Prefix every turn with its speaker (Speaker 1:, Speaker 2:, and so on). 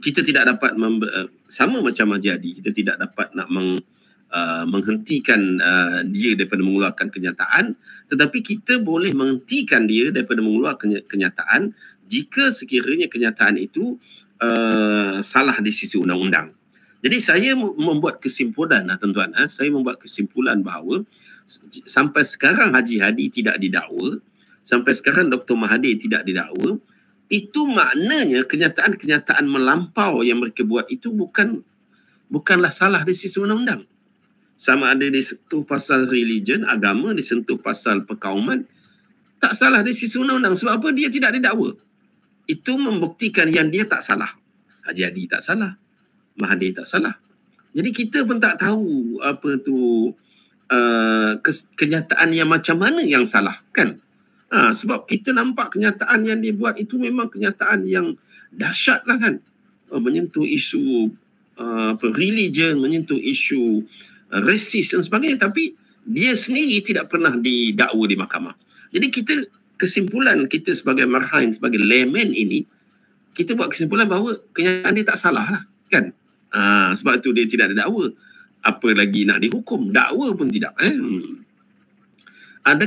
Speaker 1: kita tidak dapat eh, sama macam majadi kita tidak dapat nak meng Uh, menghentikan uh, dia daripada mengeluarkan kenyataan tetapi kita boleh menghentikan dia daripada mengeluarkan kenyataan jika sekiranya kenyataan itu uh, salah di sisi undang-undang. Jadi saya membuat kesimpulan lah tuan-tuan, eh. saya membuat kesimpulan bahawa sampai sekarang Haji Hadi tidak didakwa, sampai sekarang Dr. Mahathir tidak didakwa, itu maknanya kenyataan-kenyataan melampau yang mereka buat itu bukan bukanlah salah di sisi undang-undang. Sama ada di disentuh pasal religion, agama, di disentuh pasal perkauman, tak salah di sisi undang-undang. Sebab apa? Dia tidak didakwa. Itu membuktikan yang dia tak salah. Haji Hadi tak salah. Mahathir tak salah. Jadi kita pun tak tahu apa tu uh, kenyataan yang macam mana yang salah. Kan? Ha, sebab kita nampak kenyataan yang dia buat itu memang kenyataan yang dahsyat lah kan. Ha, menyentuh isu uh, religion, menyentuh isu uh, resis dan sebagainya. Tapi dia sendiri tidak pernah didakwa di mahkamah. Jadi kita kesimpulan kita sebagai marhain, sebagai layman ini, kita buat kesimpulan bahawa kenyataan dia tak salah lah kan. Ha, sebab itu dia tidak didakwa. Apa lagi nak dihukum? Dakwa pun tidak. Eh? Hmm. Ada